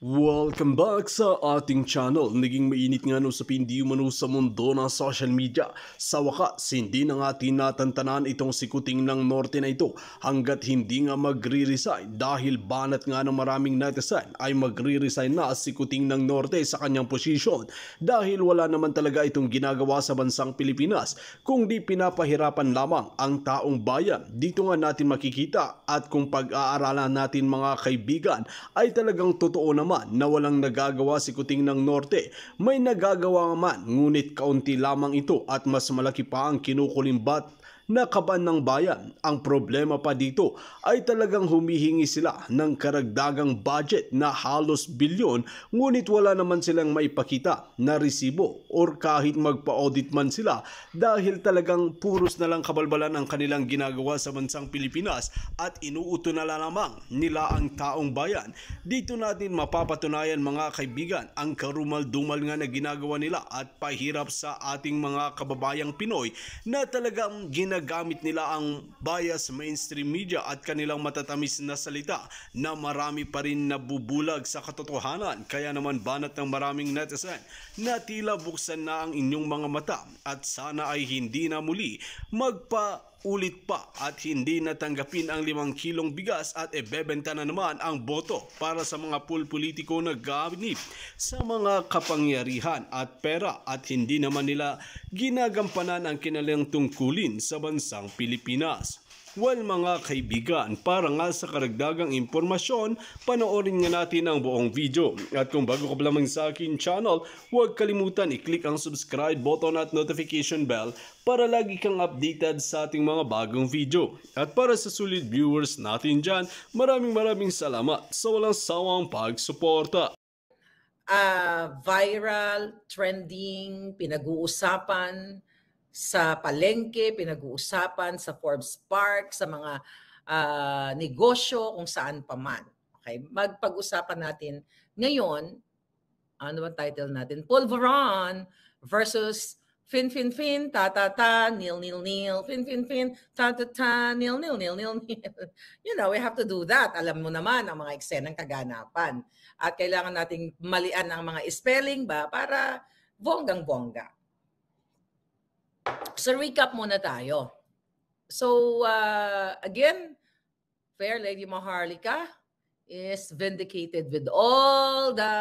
Welcome back sa ating channel. Naging mainit nga no sa pindi umano sa mundo ng social media. Sa wakas, hindi na nga tinatantanan itong sikuting ng norte na ito hanggat hindi nga magre-resign dahil banat nga ng maraming netizen ay magre-resign na sikuting ng norte sa kanyang posisyon dahil wala naman talaga itong ginagawa sa bansang Pilipinas kung di pinapahirapan lamang ang taong bayan. Dito nga natin makikita at kung pag-aaralan natin mga kaibigan ay talagang totoo naman naman na walang nagagawa si Kuting ng Norte. May nagagawa man ngunit kaunti lamang ito at mas malaki pa ang kinukulimbat na kaban ng bayan. Ang problema pa dito ay talagang humihingi sila ng karagdagang budget na halos bilyon ngunit wala naman silang maipakita na resibo or kahit magpa-audit man sila dahil talagang puros na lang kabalbalan ang kanilang ginagawa sa bansang Pilipinas at inuuto na lamang nila ang taong bayan. Dito natin mapapatunayan mga kaibigan ang karumal-dumal nga na ginagawa nila at pahirap sa ating mga kababayang Pinoy na talagang ginagawa ginagamit nila ang bias mainstream media at kanilang matatamis na salita na marami pa rin nabubulag sa katotohanan. Kaya naman banat ng maraming netizen na tila buksan na ang inyong mga mata at sana ay hindi na muli magpa ulit pa at hindi natanggapin ang limang kilong bigas at ebebenta na naman ang boto para sa mga pool politiko na gaganip sa mga kapangyarihan at pera at hindi naman nila ginagampanan ang kinalang tungkulin sa bansang Pilipinas. Well mga kaibigan, para nga sa karagdagang impormasyon, panoorin nga natin ang buong video. At kung bago ka pa lamang sa akin channel, huwag kalimutan i-click ang subscribe button at notification bell para lagi kang updated sa ating mga bagong video. At para sa sulit viewers natin dyan, maraming maraming salamat sa walang sawang pagsuporta. Uh, viral, trending, pinag-uusapan, sa palengke, pinag-uusapan sa Forbes Park, sa mga uh, negosyo, kung saan pa man. Okay? Magpag-usapan natin ngayon, ano ba title natin? Pulveron versus Fin, fin, fin, ta, ta, ta, nil, nil, nil, fin, fin, fin, ta, ta, ta, nil, nil, nil, nil, nil. You know, we have to do that. Alam mo naman ang mga eksenang kaganapan. At kailangan nating malian ang mga spelling ba para bonggang-bongga. So recap muna tayo. So uh, again, Fair Lady Maharlika is vindicated with all the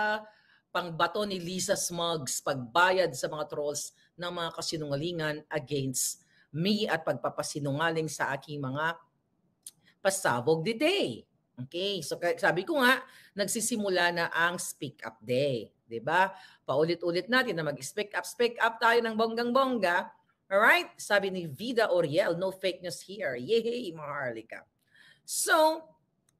pangbato ni Lisa Smugs pagbayad sa mga trolls ng mga kasinungalingan against me at pagpapasinungaling sa aking mga pasabog the day. Okay, so sabi ko nga, nagsisimula na ang Speak Up Day. ba? Diba? Paulit-ulit natin na mag-speak up, speak up tayo ng bonggang-bongga Alright? Sabi ni Vida Oriel, no fake news here. Yay, Maharlika. So,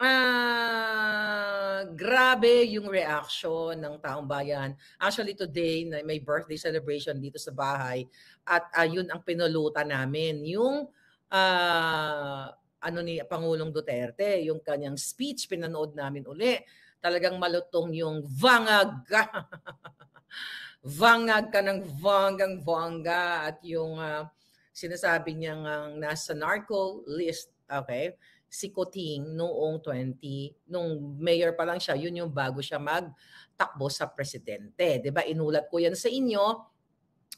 uh, grabe yung reaction ng taong bayan. Actually, today, may birthday celebration dito sa bahay. At uh, ang pinulutan namin. Yung uh, ano ni Pangulong Duterte, yung kanyang speech, pinanood namin uli. Talagang malutong yung vangag. vangag ka ng vanggang vanga at yung uh, sinasabi niyang uh, nasa narco list, okay? Si Coting noong 20, nung mayor pa lang siya, yun yung bago siya magtakbo sa presidente. 'Di ba? Inulat ko yan sa inyo.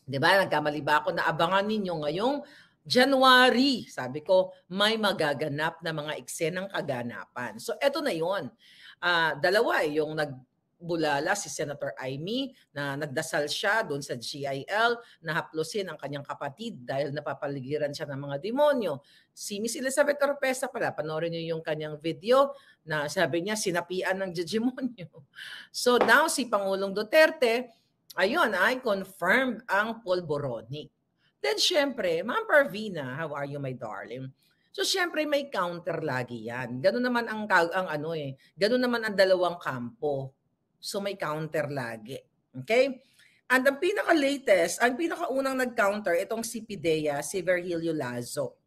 'Di ba? Nagkamali ba ako? Naabangan ninyo ngayong January, sabi ko, may magaganap na mga eksenang kaganapan. So, eto na yon. Uh, ah, dalawa, eh, yung nag Bulala, si Senator Amy, na nagdasal siya doon sa GIL, na haplosin ang kanyang kapatid dahil napapaligiran siya ng mga demonyo. Si Miss Elizabeth Oropesa pala, panoorin niyo yung kanyang video na sabi niya sinapian ng demonyo. So now si Pangulong Duterte, ayun, ay confirmed ang polboronic. Then syempre, Ma'am Parvina, how are you my darling? So syempre may counter lagi yan. Ganun naman ang ang ano eh, ganun naman ang dalawang kampo. So may counter lagi. Okay? And ang pinaka-latest, ang pinaka-unang nag-counter, itong si Pidea, si Virgilio Lazo.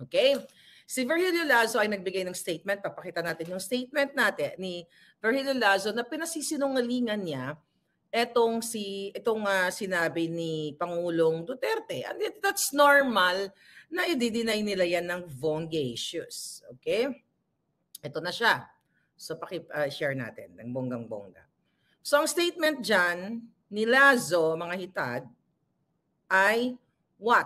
Okay? Si Virgilio Lazo ay nagbigay ng statement. Papakita natin yung statement natin ni Virgilio Lazo na pinasisinungalingan niya etong si itong uh, sinabi ni Pangulong Duterte. And that's normal na i-deny nila yan ng Vongatius. Okay? Ito na siya. So paki-share ah, uh, natin ng bonggang-bongga. So ang statement dyan ni Lazo, mga hitad, ay what?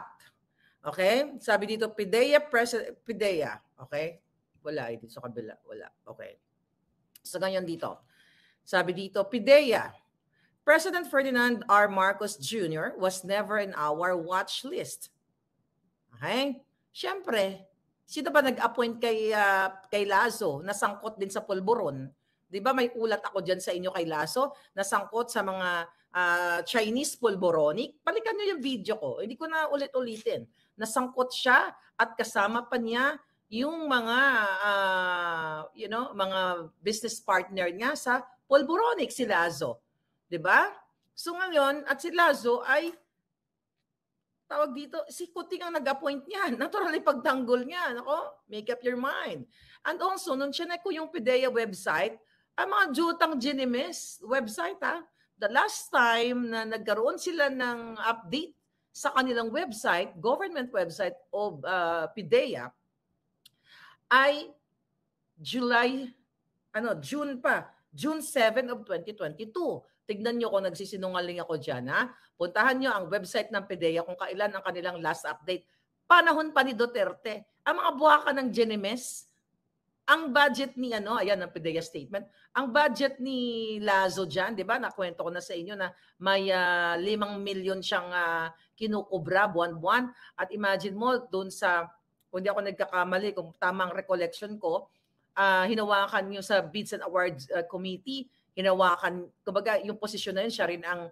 Okay? Sabi dito, Pidea, pres- Pidea. Okay? Wala, eh, dito sa kabila. Wala. Okay. So ganyan dito. Sabi dito, Pidea, President Ferdinand R. Marcos Jr. was never in our watch list. Okay? Siyempre, sino ba nag-appoint kay, uh, kay Lazo na sangkot din sa polboron? Di ba may ulat ako diyan sa inyo kay Lazo na sangkot sa mga uh, Chinese pulboronic. Balikan niyo yung video ko. Hindi ko na ulit-ulitin. Nasangkot siya at kasama pa niya yung mga uh, you know mga business partner niya sa pulboronic si Lazo. 'Di ba? So ngayon at si Lazo ay tawag dito, si Kuting ang nag-appoint niyan. Naturally, pagtanggol niya. Nako, make up your mind. And also, nung chinek ko yung PIDEA website, ang mga jutang ginimis website ha, the last time na nagkaroon sila ng update sa kanilang website, government website of uh, PIDEA, ay July, ano, June pa, June 7 of 2022. Tignan nyo kung nagsisinungaling ako dyan. Ha? Puntahan nyo ang website ng PDEA kung kailan ang kanilang last update. Panahon pa ni Duterte. Ang mga buhaka ng Genemes, ang budget ni ano, ayan ang PDEA statement, ang budget ni Lazo dyan, di ba, nakwento ko na sa inyo na may uh, ah, 5 milyon siyang uh, kinukubra buwan-buwan. At imagine mo, doon sa, kung di ako nagkakamali, kung tamang recollection ko, uh, hinawakan nyo sa Bids and Awards uh, Committee, hinawakan, kumbaga yung posisyon na yun, siya rin ang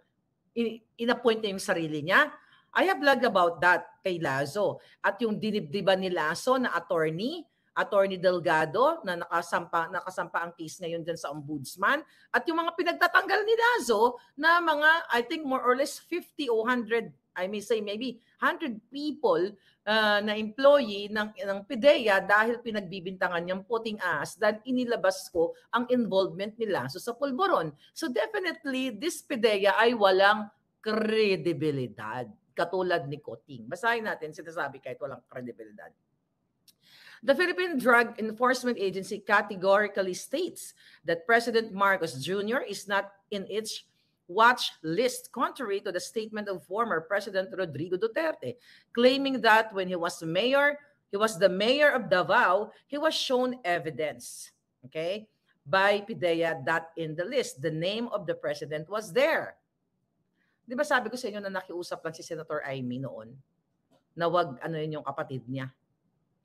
inappoint niya yung sarili niya. I have blogged about that kay Lazo. At yung dinibdiba ni Lazo na attorney, attorney Delgado na nakasampa, nakasampa ang case ngayon dyan sa ombudsman. At yung mga pinagtatanggal ni Lazo na mga, I think more or less 50 o 100 I may say maybe 100 people uh, na employee ng, ng PIDEA dahil pinagbibintangan niyang puting as dahil inilabas ko ang involvement nila Lasso sa pulboron. So definitely, this PIDEA ay walang kredibilidad katulad ni Coting. Basahin natin, sinasabi kahit walang kredibilidad. The Philippine Drug Enforcement Agency categorically states that President Marcos Jr. is not in its watch list, contrary to the statement of former President Rodrigo Duterte, claiming that when he was mayor, he was the mayor of Davao, he was shown evidence, okay, by PIDEA that in the list, the name of the president was there. Di ba sabi ko sa inyo na nakiusap lang si Senator Amy noon na wag ano yun yung kapatid niya.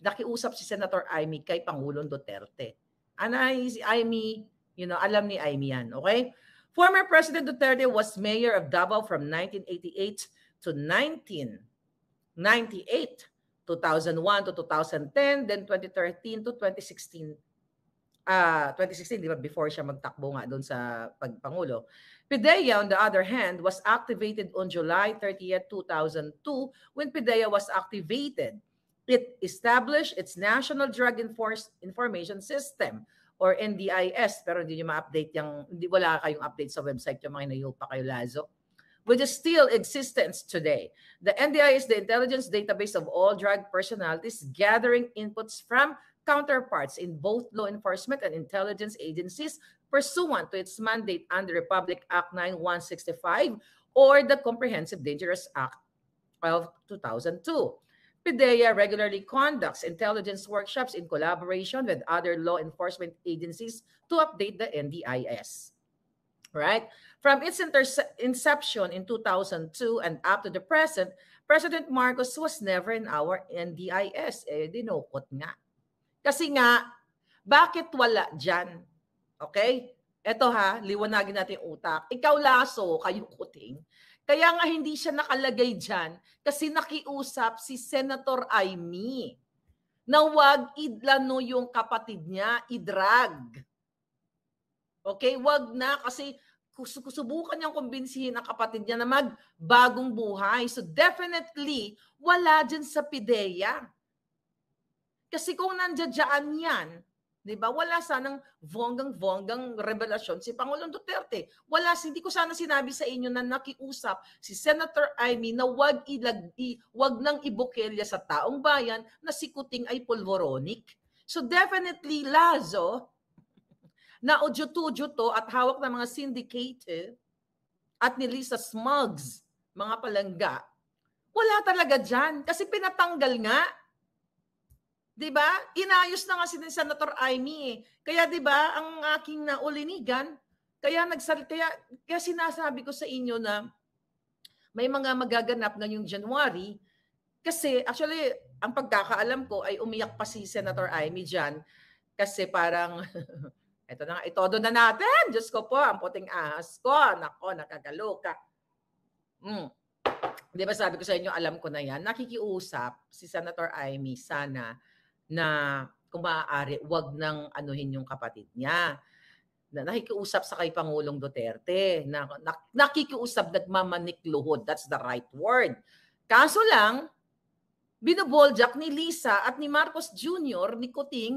Nakiusap si Senator Amy kay Pangulong Duterte. And I, Amy, you know, alam ni Amy yan, okay? Former President Duterte was mayor of Davao from 1988 to 1998, 2001 to 2010, then 2013 to 2016. Uh, 2016, di ba, before siya magtakbo nga doon sa pagpangulo. Pideya, on the other hand, was activated on July 30, 2002 when Pideya was activated. It established its National Drug Enforce Information System or NDIS pero hindi niyo ma-update yung hindi wala kayong update sa website yung mga inayol pa kayo Lazo with is still existence today. The NDIS the intelligence database of all drug personalities gathering inputs from counterparts in both law enforcement and intelligence agencies pursuant to its mandate under Republic Act 9165 or the Comprehensive Dangerous Act of 2002. PIDEA regularly conducts intelligence workshops in collaboration with other law enforcement agencies to update the NDIS. Right? From its inception in 2002 and up to the present, President Marcos was never in our NDIS. Eh, dinukot nga. Kasi nga, bakit wala dyan? Okay? Eto ha, liwanagin natin utak. Ikaw laso, kayo kuting. Kaya nga hindi siya nakalagay dyan kasi nakiusap si Senator Aimee na wag idlano yung kapatid niya, idrag. Okay, wag na kasi susubukan niyang kumbinsihin ang kapatid niya na magbagong buhay. So definitely, wala dyan sa pideya. Kasi kung nandiyan yan, 'Di ba? Wala sanang vonggang-vonggang revelasyon si Pangulong Duterte. Wala, hindi ko sana sinabi sa inyo na nakiusap si Senator Amy na wag ilagdi, wag nang ibukelya sa taong bayan na si Kuting ay polvoronic. So definitely Lazo na odyo-tudyo to at hawak ng mga syndicate eh, at ni Lisa Smugs, mga palangga, wala talaga dyan. Kasi pinatanggal nga 'Di ba? Inayos na nga si Senator Amy eh. Kaya 'di ba ang aking naulinigan, kaya nagsalita kaya, kaya sinasabi ko sa inyo na may mga magaganap na ngayong January kasi actually ang pagkakaalam ko ay umiyak pa si Senator Amy diyan kasi parang eto na nga, itodo na natin. Diyos ko po, ang puting ahas ko. Nako, nakagaloka. Mm. Di ba sabi ko sa inyo, alam ko na yan. Nakikiusap si Senator Amy, sana na kung maaari, wag nang anuhin yung kapatid niya. Na nakikiusap sa kay Pangulong Duterte, na, na nakikiusap, nagmamanikluhod, that's the right word. Kaso lang, binoboljak ni Lisa at ni Marcos Jr., ni Kuting,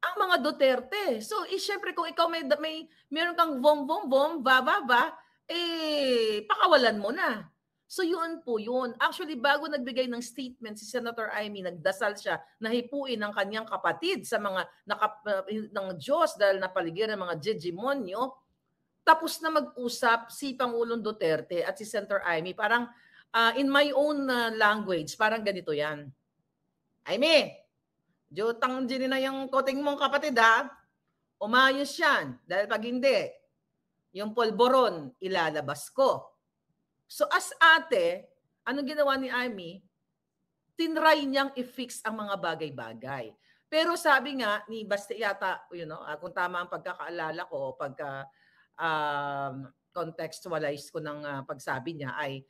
ang mga Duterte. So, eh, syempre kung ikaw may, may meron kang vom vom vom, va va va, eh, pakawalan mo na. So yun po yun. Actually, bago nagbigay ng statement si Senator Amy, nagdasal siya na hipuin ang kanyang kapatid sa mga nakap, uh, eh, ng Diyos dahil napaligiran ng mga dejimonyo. Tapos na mag-usap si Pangulong Duterte at si Senator Amy. Parang uh, in my own uh, language, parang ganito yan. Amy, jutang din na yung koting mong kapatid ha. Umayos yan. Dahil pag hindi, yung polboron ilalabas ko. So as ate, anong ginawa ni Amy? Tinry niyang i-fix ang mga bagay-bagay. Pero sabi nga ni basta yata, you know, ah, kung tama ang pagkakaalala ko, pagka um, contextualize ko ng uh, pagsabi niya ay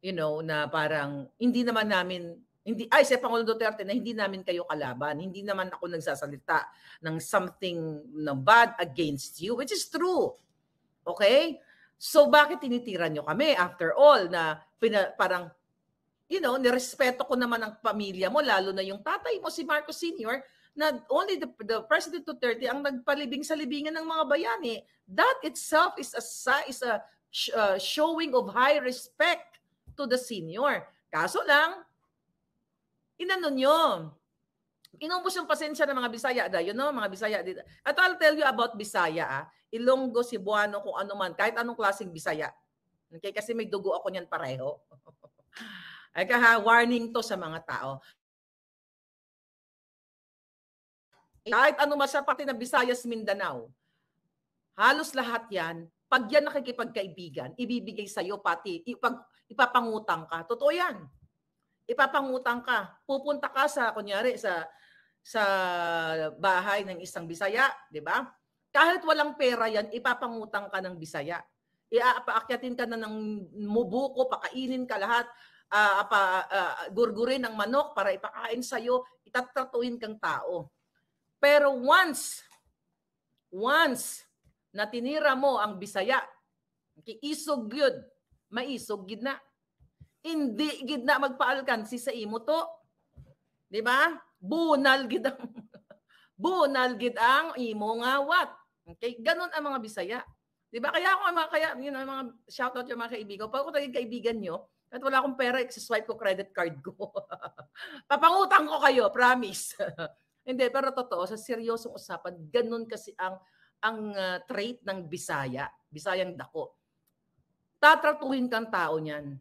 you know na parang hindi naman namin hindi ay si Pangulong Duterte na hindi namin kayo kalaban. Hindi naman ako nagsasalita ng something na bad against you which is true. Okay? So bakit tinitira nyo kami after all na pina, parang you know, nirespeto ko naman ang pamilya mo lalo na yung tatay mo si Marcos Sr. na only the, the President Duterte ang nagpalibing sa libingan ng mga bayani. Eh. That itself is a is a uh, showing of high respect to the senior. Kaso lang inano nyo, inubos yung pasensya ng mga Bisaya. Da, you know, mga Bisaya. At I'll tell you about Bisaya. Ah. Ilonggo, Cebuano, kung ano man, kahit anong klaseng Bisaya. Okay, kasi may dugo ako niyan pareho. Ay ka ha, warning to sa mga tao. Kahit ano man siya, pati na Visayas, Mindanao, halos lahat yan, pag yan nakikipagkaibigan, ibibigay sa'yo pati, ipag, ipapangutang ka. Totoo yan. Ipapangutang ka. Pupunta ka sa, kunyari, sa, sa bahay ng isang Bisaya, di ba? kahit walang pera yan, ipapangutang ka ng Bisaya. Iapaakyatin ka na ng mubuko, pakainin ka lahat, uh, ah, pa, uh, ah, gurgurin ng manok para ipakain sa'yo, itatratuin kang tao. Pero once, once na tinira mo ang Bisaya, kiisog yun, maisog gid na. Hindi gid na magpaalkansi sa imo to. Di ba? Bunal gid ang bunal gid ang imo ngawat. Okay? Ganun ang mga Bisaya. 'Di ba? Kaya ako mga kaya yun ang mga shoutout out yung mga kaibigan. Pag ako talagang kaibigan nyo, at wala akong pera, i-swipe ko credit card ko. Papangutang ko kayo, promise. Hindi, pero totoo, sa seryosong usapan, ganun kasi ang ang uh, trait ng Bisaya, Bisayang dako. Tatratuhin kang tao niyan.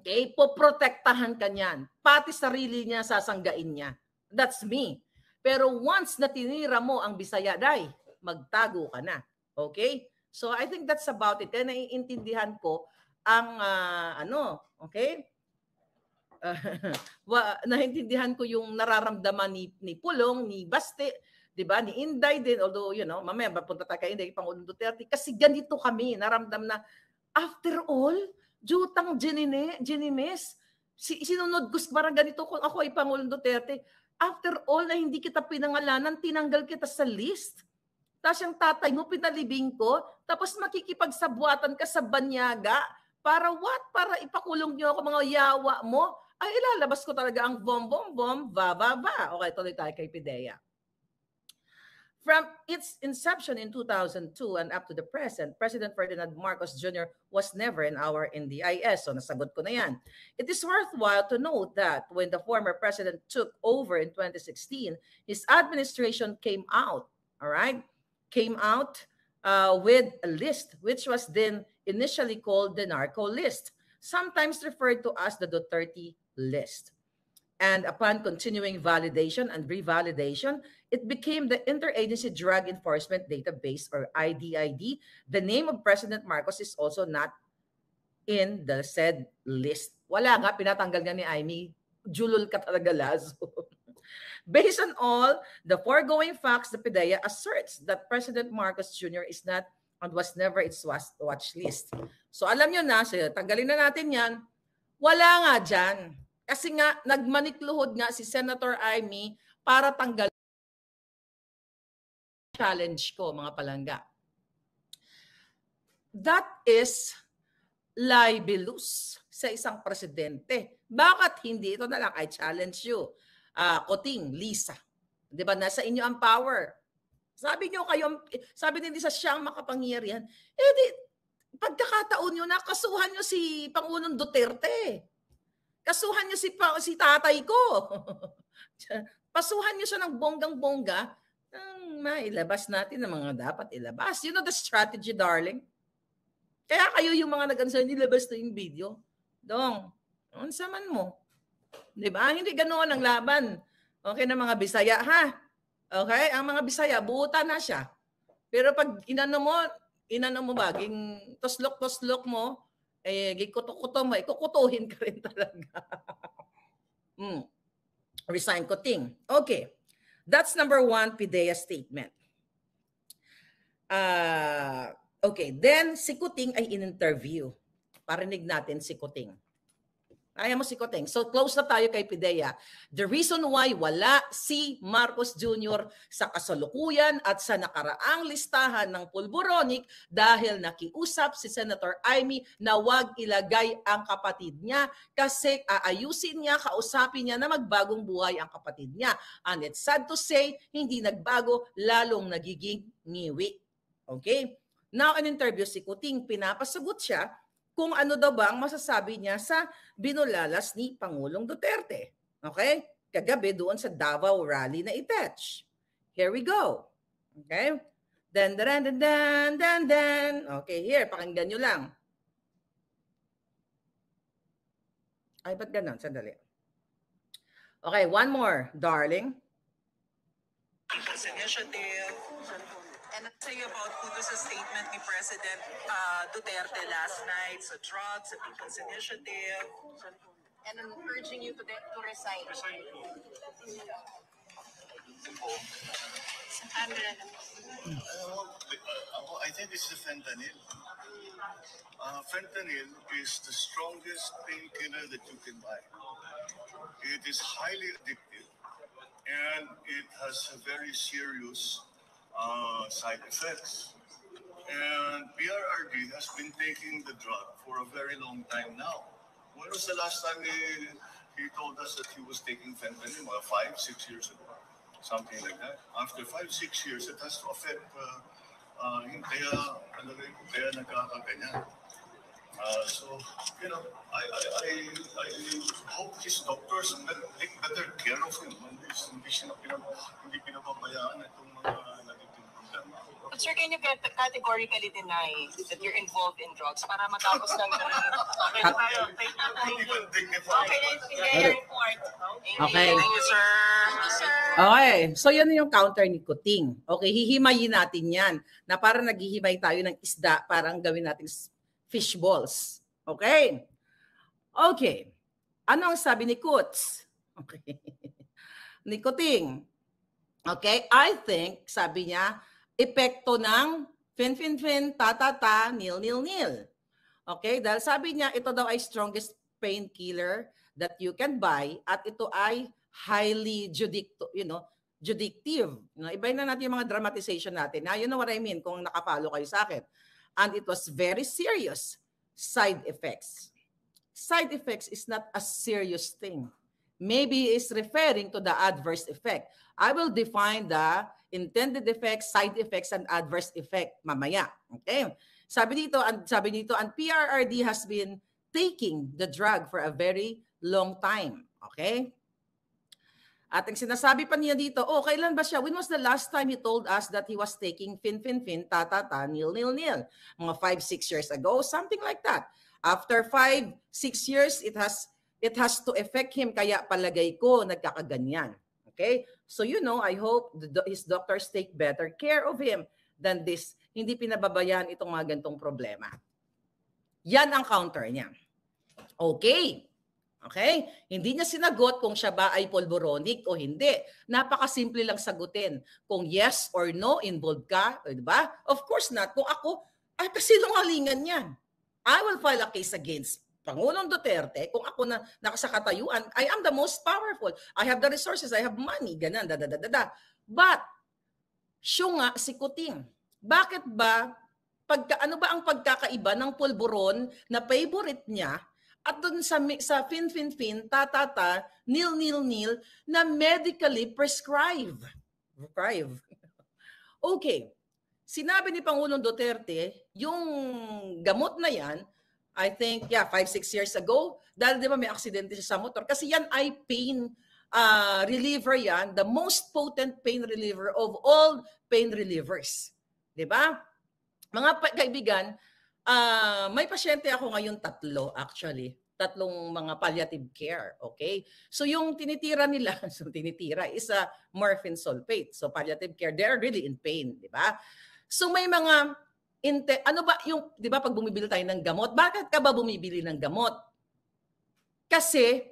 Okay? Poprotektahan ka niyan. Pati sarili niya, sasanggain niya. That's me. Pero once na tinira mo ang Bisaya, dai, magtago ka na. Okay? So I think that's about it. Kaya naiintindihan ko ang uh, ano, okay? Uh, naiintindihan ko yung nararamdaman ni, ni Pulong, ni Baste, 'di ba? Ni Inday din although you know, mamaya papunta tayo kay Inday Pangulong Duterte kasi ganito kami, naramdam na after all, jutang Jenine, Jenimes, si, sinunod ko parang ganito kung ako ay Pangulong Duterte, after all na hindi kita pinangalanan, tinanggal kita sa list. Tapos yung tatay mo, pinalibing ko. Tapos makikipagsabuatan ka sa banyaga. Para what? Para ipakulong niyo ako mga yawa mo. Ay, ilalabas ko talaga ang bom, bom, bom, ba, ba, ba. Okay, tuloy tayo kay Pidea. From its inception in 2002 and up to the present, President Ferdinand Marcos Jr. was never an hour in the IS. So nasagot ko na yan. It is worthwhile to note that when the former president took over in 2016, his administration came out, all right, came out uh, with a list, which was then initially called the narco list, sometimes referred to as the Duterte list. And upon continuing validation and revalidation, it became the Interagency Drug Enforcement Database or IDID. The name of President Marcos is also not in the said list. Wala nga, pinatanggal nga ni Amy. Julol ka talaga, Lazo. Based on all the foregoing facts, the PDEA asserts that President Marcos Jr. is not and was never its watch list. So alam nyo na, so, tanggalin na natin yan. Wala nga dyan. Kasi nga, nagmanikluhod nga si Senator Amy para tanggal challenge ko, mga palangga. That is libelous sa isang presidente. Bakit hindi? Ito na lang, I challenge you uh, ah, Koting, Lisa. 'Di ba? Nasa inyo ang power. Sabi niyo kayo, sabi din sa siyang makapangyarihan. Eh di, pagkakataon niyo nakasuhan niyo si Pangulong Duterte. Kasuhan niyo si pa, si tatay ko. Pasuhan niyo siya ng bonggang-bongga. nang mailabas natin ang mga dapat ilabas. You know the strategy, darling. Kaya kayo yung mga nag-answer, nilabas na yung video. Dong, unsa man mo, Di ba? Ah, hindi ganoon ang laban. Okay na mga Bisaya, ha? Okay? Ang mga Bisaya, buuta na siya. Pero pag inano mo, inano mo ba, ging toslok-toslok mo, eh, gikuto-kuto mo, ikukutuhin ka rin talaga. mm. Resign ko ting. Okay. That's number one PIDEA statement. Uh, okay, then si Kuting ay in-interview. Parinig natin si Kuting. Ayaw mo si Koteng. So close na tayo kay Pidea. The reason why wala si Marcos Jr. sa kasalukuyan at sa nakaraang listahan ng pulburonic dahil nakiusap si Senator Amy na wag ilagay ang kapatid niya kasi aayusin niya, kausapin niya na magbagong buhay ang kapatid niya. And it's sad to say, hindi nagbago, lalong nagiging ngiwi. Okay? Now, an interview si Kuting, pinapasagot siya kung ano daw ba ang masasabi niya sa binulalas ni Pangulong Duterte. Okay? Kagabi doon sa Davao Rally na itatch. Here we go. Okay? Dan, dan, dan, dan, dan, dan. Okay, here. Pakinggan nyo lang. Ay, ba't ganun? Sandali. Okay, one more, darling. Because initiative And I'll tell you about Kudus' statement ni President uh, Duterte last night so drugs, sa People's Initiative. And I'm urging you to, de- to resign. Resign I think it's the fentanyl. Uh, fentanyl is the strongest painkiller that you can buy. It is highly addictive and it has a very serious uh, side effects. And PRRD has been taking the drug for a very long time now. When was the last time he, he told us that he was taking fentanyl? Well, five, six years ago, something like that. After five, six years, it has to affect uh, uh, yung kaya, ano rin, kaya nagkakaganyan. Uh, so, you know, I, I, I, I hope his doctors take better care of him. Hindi, hindi siya na pinab hindi pinababayaan itong But sir, can you get categorically deny that you're involved in drugs para matapos lang na... Okay, tayo. Thank you. Thank you. Okay, sige, report. Okay. Thank you, sir. Okay. So, yan yung counter ni Kuting. Okay, hihimayin natin yan. Na para naghihimay tayo ng isda, parang gawin natin fish balls. Okay? Okay. Ano ang sabi ni Kutz? Okay. ni Kuting. Okay, I think, sabi niya, epekto ng fin fin fin ta ta ta nil nil nil. Okay? Dahil sabi niya ito daw ay strongest painkiller that you can buy at ito ay highly judicto, you know, judictive. No, iba na natin yung mga dramatization natin. Now, you know what I mean kung nakapalo kayo sa akin. And it was very serious side effects. Side effects is not a serious thing. Maybe is referring to the adverse effect. I will define the intended effects, side effects, and adverse effect mamaya. Okay? Sabi dito, ang, sabi dito, ang PRRD has been taking the drug for a very long time. Okay? At ang sinasabi pa niya dito, oh, kailan ba siya? When was the last time he told us that he was taking fin, fin, fin, ta, ta, ta, nil, nil, nil? Mga five, six years ago, something like that. After five, six years, it has it has to affect him. Kaya palagay ko, nagkakaganyan. Okay? So you know, I hope the, his doctors take better care of him than this. Hindi pinababayan itong mga gantong problema. Yan ang counter niya. Okay. Okay? Hindi niya sinagot kung siya ba ay polboronic o hindi. Napakasimple lang sagutin. Kung yes or no, involved ka, di ba? Of course not. Kung ako, ay ah, kasinungalingan yan. I will file a case against Pangulong Duterte, kung ako na nakasakatayuan, I am the most powerful. I have the resources, I have money, ganun, da da da da. da. But, si Kuting. Bakit ba, pagka, ano ba ang pagkakaiba ng pulburon na favorite niya at dun sa, sa fin fin fin, ta ta ta, nil nil nil, na medically prescribed? Prescribed. okay. Sinabi ni Pangulong Duterte, yung gamot na yan, I think, yeah, five, six years ago, dahil di ba may aksidente siya sa motor. Kasi yan ay pain uh, reliever yan, the most potent pain reliever of all pain relievers. Di ba? Mga kaibigan, uh, may pasyente ako ngayon tatlo actually tatlong mga palliative care, okay? So yung tinitira nila, so tinitira is a morphine sulfate. So palliative care, they're really in pain, di ba? So may mga inte, ano ba yung, di ba pag bumibili tayo ng gamot, bakit ka ba bumibili ng gamot? Kasi,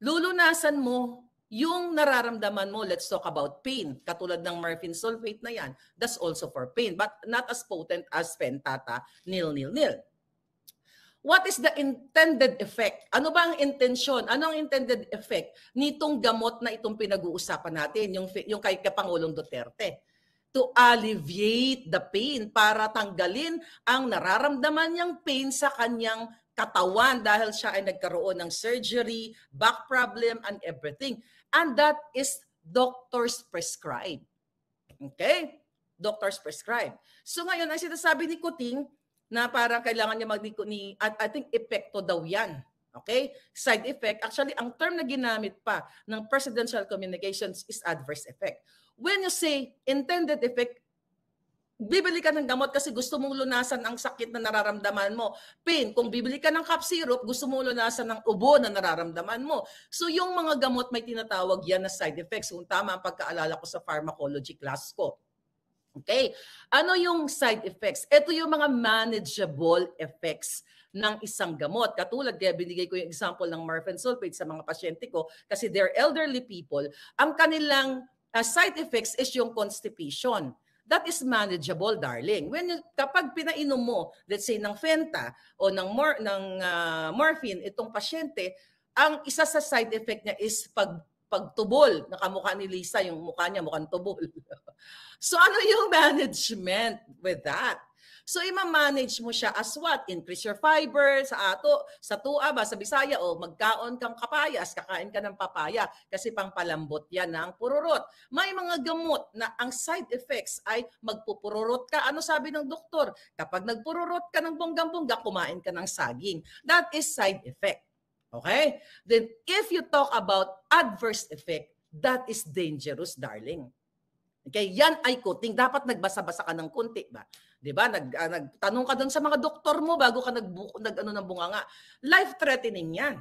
lulunasan mo yung nararamdaman mo, let's talk about pain. Katulad ng morphine sulfate na yan, that's also for pain, but not as potent as pentata, nil, nil, nil. What is the intended effect? Ano ba ang intensyon? Ano ang intended effect nitong gamot na itong pinag-uusapan natin, yung, yung kay Kapangulong Duterte? to alleviate the pain para tanggalin ang nararamdaman niyang pain sa kanyang katawan dahil siya ay nagkaroon ng surgery, back problem, and everything. And that is doctor's prescribed. Okay? Doctor's prescribe. So ngayon, ang sinasabi ni Kuting na parang kailangan niya mag ni, at I think epekto daw yan. Okay? Side effect. Actually, ang term na ginamit pa ng presidential communications is adverse effect when you say intended effect, bibili ka ng gamot kasi gusto mong lunasan ang sakit na nararamdaman mo. Pain, kung bibili ka ng cough syrup, gusto mong lunasan ang ubo na nararamdaman mo. So yung mga gamot may tinatawag yan na side effects. Kung tama ang pagkaalala ko sa pharmacology class ko. Okay? Ano yung side effects? Ito yung mga manageable effects ng isang gamot. Katulad, kaya binigay ko yung example ng Marfen Sulfate sa mga pasyente ko kasi they're elderly people. Ang kanilang uh, side effects is yung constipation. That is manageable, darling. When kapag pinainom mo, let's say ng Fenta o ng mor- ng uh, morphine itong pasyente, ang isa sa side effect niya is pag pagtubol. Nakamukha ni Lisa yung mukha niya, mukhang tubol. so ano yung management with that? So i-manage mo siya as what? Increase your fiber sa ato, sa tua ba, sa Bisaya o oh, magkaon kang kapayas, kakain ka ng papaya kasi pangpalambot yan ng pururot. May mga gamot na ang side effects ay magpupururot ka. Ano sabi ng doktor? Kapag nagpururot ka ng bonggang-bongga, kumain ka ng saging. That is side effect. Okay? Then if you talk about adverse effect, that is dangerous, darling. Okay, yan ay kuting. Dapat nagbasa-basa ka ng kunti ba? 'di ba? Nag uh, nagtanong ka doon sa mga doktor mo bago ka nag nag ano ng bunganga. Life threatening 'yan.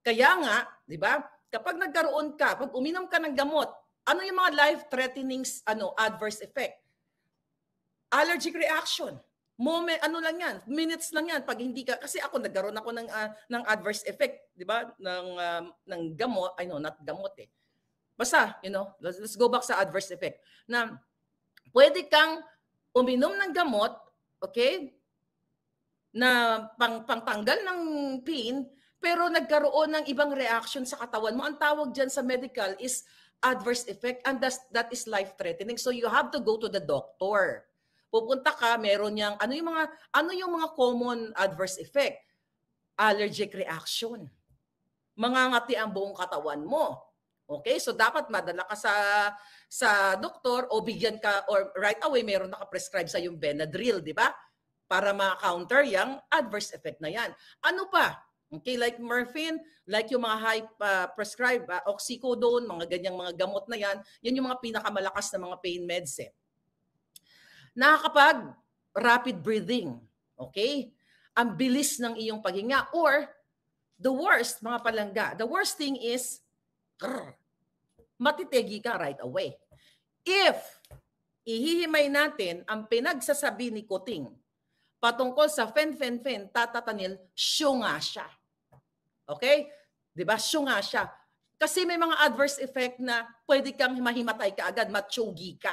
Kaya nga, 'di ba? Kapag nagkaroon ka, pag uminom ka ng gamot, ano yung mga life threatening ano adverse effect? Allergic reaction. Moment, ano lang 'yan, minutes lang 'yan pag hindi ka kasi ako nagkaroon ako ng uh, ng adverse effect, 'di ba? Ng um, ng gamot, I know, not gamot eh. Basta, you know, let's, let's go back sa adverse effect. Na pwede kang uminom ng gamot, okay, na pang, pangtanggal ng pain, pero nagkaroon ng ibang reaction sa katawan mo. Ang tawag diyan sa medical is adverse effect and that's, that is life-threatening. So you have to go to the doctor. Pupunta ka, meron yang ano yung mga, ano yung mga common adverse effect? Allergic reaction. Mangangati ang buong katawan mo Okay? So dapat madala ka sa sa doktor o bigyan ka or right away meron naka-prescribe sa yung Benadryl, di ba? Para ma-counter yung adverse effect na yan. Ano pa? Okay, like morphine, like yung mga high uh, ah, prescribed uh, ah, oxycodone, mga ganyang mga gamot na yan, yan yung mga pinakamalakas na mga pain meds eh. Nakakapag rapid breathing, okay? Ang bilis ng iyong paghinga or the worst, mga palangga, the worst thing is grrr, matitegi ka right away. If ihihimay natin ang pinagsasabi ni Kuting patungkol sa fen fen fen tatatanil, syo nga siya. Okay? 'Di ba? Syo nga siya. Kasi may mga adverse effect na pwede kang mahimatay ka agad, matsugi ka.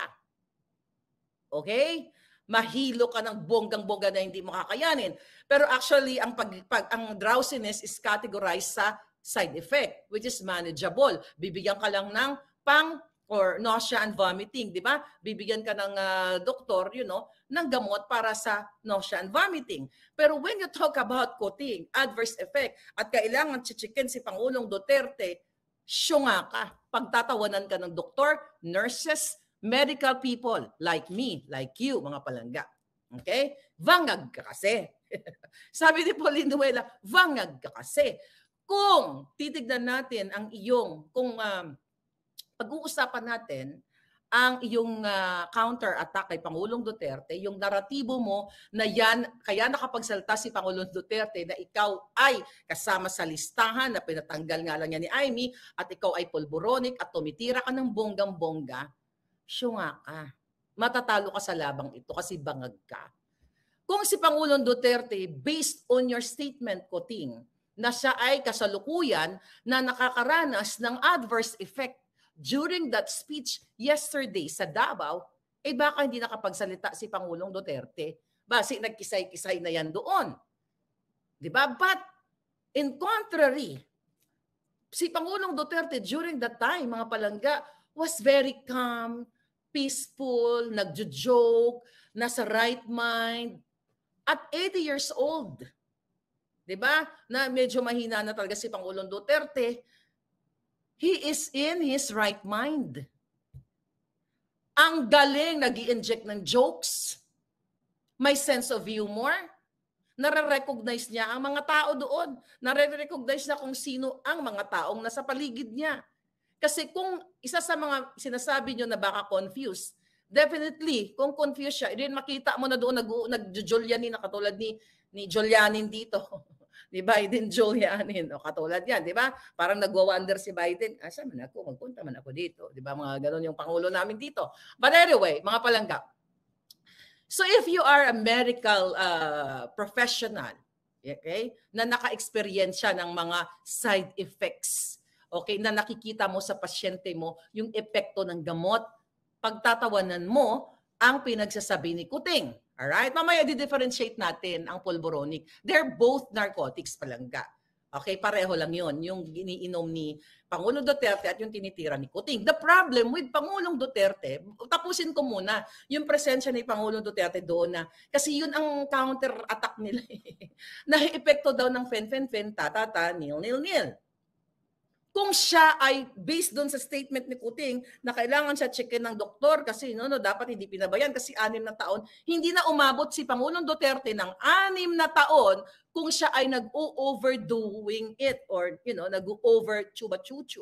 Okay? Mahilo ka ng bonggang-bongga na hindi makakayanin. Pero actually, ang, pag, pag, ang drowsiness is categorized sa side effect, which is manageable. Bibigyan ka lang ng pang or nausea and vomiting, di ba? Bibigyan ka ng uh, doktor, you know, ng gamot para sa nausea and vomiting. Pero when you talk about coating, adverse effect, at kailangan chichikin si Pangulong Duterte, syunga ka. Pagtatawanan ka ng doktor, nurses, medical people like me, like you, mga palangga. Okay? Vangag ka kasi. Sabi ni Pauline Duela, vangag ka kasi. Kung titignan natin ang iyong, kung um, pag-uusapan natin, ang iyong uh, counter-attack kay Pangulong Duterte, yung naratibo mo na yan, kaya nakapagsalta si Pangulong Duterte na ikaw ay kasama sa listahan na pinatanggal nga lang niya ni Amy at ikaw ay polboronic at tumitira ka ng bonggang-bongga, syunga ka. Matatalo ka sa labang ito kasi bangag ka. Kung si Pangulong Duterte, based on your statement, ko, Ting, na siya ay kasalukuyan na nakakaranas ng adverse effect during that speech yesterday sa Davao, eh baka hindi nakapagsalita si Pangulong Duterte. Basi nagkisay-kisay na yan doon. Di ba? But in contrary, si Pangulong Duterte during that time, mga palangga, was very calm, peaceful, nagjo-joke, nasa right mind. At 80 years old, 'di ba? Na medyo mahina na talaga si Pangulong Duterte. He is in his right mind. Ang galing nag inject ng jokes. May sense of humor. Nare-recognize niya ang mga tao doon. Nare-recognize na kung sino ang mga taong nasa paligid niya. Kasi kung isa sa mga sinasabi niyo na baka confused, definitely, kung confused siya, din makita mo na doon nag-Julianin na katulad ni, ni Julianin dito. ni Biden Julianin. O katulad yan, di ba? Parang nagwa-wonder si Biden, Ah, asa man ako, magpunta man ako dito. Di ba? Mga ganun yung pangulo namin dito. But anyway, mga palanggap. So if you are a medical uh, professional, okay, na naka-experience siya ng mga side effects, okay, na nakikita mo sa pasyente mo yung epekto ng gamot, pagtatawanan mo ang pinagsasabi ni Kuting All right? Mamaya di-differentiate natin ang polvoronic. They're both narcotics palangga. Okay, pareho lang yon yung giniinom ni Pangulo Duterte at yung tinitira ni Kuting. The problem with Pangulong Duterte, tapusin ko muna yung presensya ni Pangulong Duterte doon na kasi yun ang counter-attack nila. Eh. na epekto daw ng fen fen fen ta ta ta nil nil nil kung siya ay based doon sa statement ni Kuting na kailangan siya checkin ng doktor kasi no, no, dapat hindi pinabayan kasi anim na taon, hindi na umabot si Pangulong Duterte ng anim na taon kung siya ay nag-overdoing it or you know, nag-over chuba-chuchu.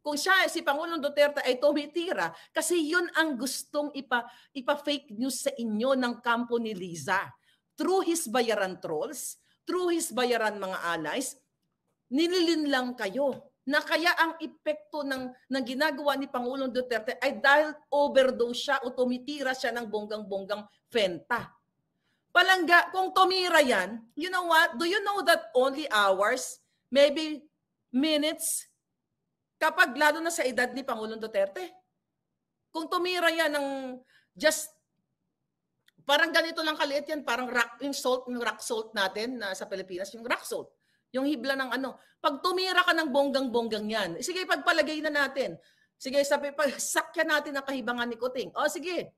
Kung siya, si Pangulong Duterte ay tumitira kasi yun ang gustong ipa, ipa-fake news sa inyo ng kampo ni Liza. Through his bayaran trolls, through his bayaran mga allies, nililin lang kayo na kaya ang epekto ng, ng ginagawa ni Pangulong Duterte ay dahil overdose siya o tumitira siya ng bonggang-bonggang fenta. Palangga, kung tumira yan, you know what? Do you know that only hours, maybe minutes, kapag lalo na sa edad ni Pangulong Duterte? Kung tumira yan ng just parang ganito lang kaliit yan, parang rock, yung salt, yung rock salt natin na sa Pilipinas, yung rock salt. Yung hibla ng ano. Pag tumira ka ng bonggang-bonggang yan, sige, pagpalagay na natin. Sige, sabi, pag sakyan natin ang kahibangan ni Kuting. O sige,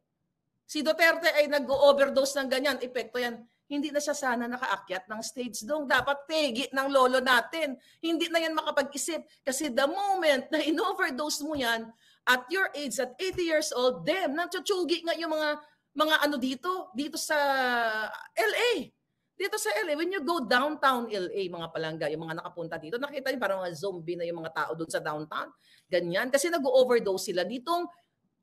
si Duterte ay nag-overdose ng ganyan, epekto yan. Hindi na siya sana nakaakyat ng stage doon. Dapat tegi ng lolo natin. Hindi na yan makapag-isip. Kasi the moment na in-overdose mo yan, at your age, at 80 years old, damn, nang nga yung mga mga ano dito, dito sa LA dito sa LA, when you go downtown LA, mga palangga, yung mga nakapunta dito, nakita niyo parang mga zombie na yung mga tao doon sa downtown. Ganyan. Kasi nag-overdose sila. Ditong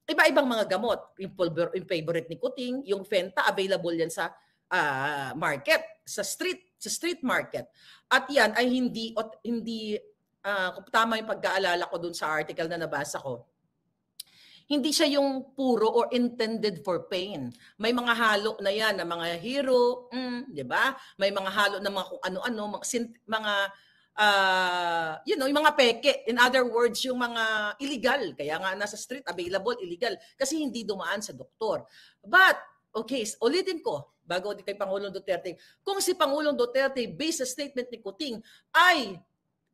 iba-ibang mga gamot. Yung, pulver, yung favorite ni Kuting, yung Fenta, available yan sa uh, market, sa street, sa street market. At yan ay hindi, hindi uh, tama yung pagkaalala ko doon sa article na nabasa ko hindi siya yung puro or intended for pain. May mga halo na yan ng mga hero, mm, di ba? May mga halo ng mga kung ano-ano, mga, mga uh, you know, yung mga peke. In other words, yung mga illegal. Kaya nga nasa street, available, illegal. Kasi hindi dumaan sa doktor. But, okay, ulitin ko, bago kay Pangulong Duterte, kung si Pangulong Duterte, based sa statement ni Kuting, ay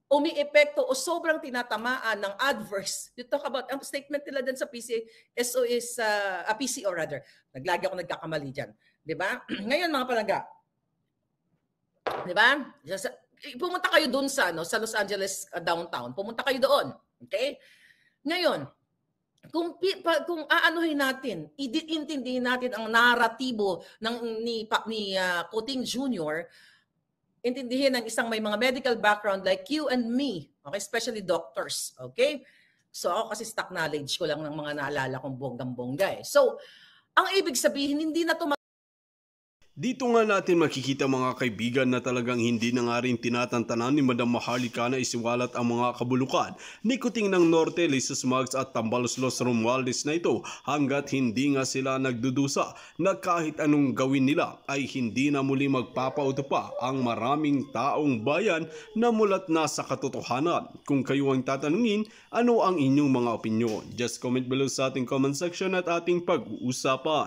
umiepekto o sobrang tinatamaan ng adverse. You talk about, ang statement nila din sa PC, SO is, uh, ah, a or rather. Naglagi ako nagkakamali dyan. Di ba? Ngayon mga palangga, di ba? Pumunta kayo dun sa, no, sa Los Angeles uh, downtown. Pumunta kayo doon. Okay? Ngayon, kung kung aanuhin natin, iintindihin natin ang naratibo ng ni ni uh, ah, Coting Jr intindihin ng isang may mga medical background like you and me, okay, especially doctors, okay? So ako kasi stock knowledge ko lang ng mga naalala kong bonggang-bongga eh. So, ang ibig sabihin, hindi na to dito nga natin makikita mga kaibigan na talagang hindi na nga rin tinatantanan ni Madam Maharlika na isiwalat ang mga kabulukan ni Kuting ng Norte, Lisa Smugs at Tambaloslos Romualdez na ito hanggat hindi nga sila nagdudusa na kahit anong gawin nila ay hindi na muli magpapauto pa ang maraming taong bayan na mulat na sa katotohanan. Kung kayo ang tatanungin, ano ang inyong mga opinyon? Just comment below sa ating comment section at ating pag-uusapan.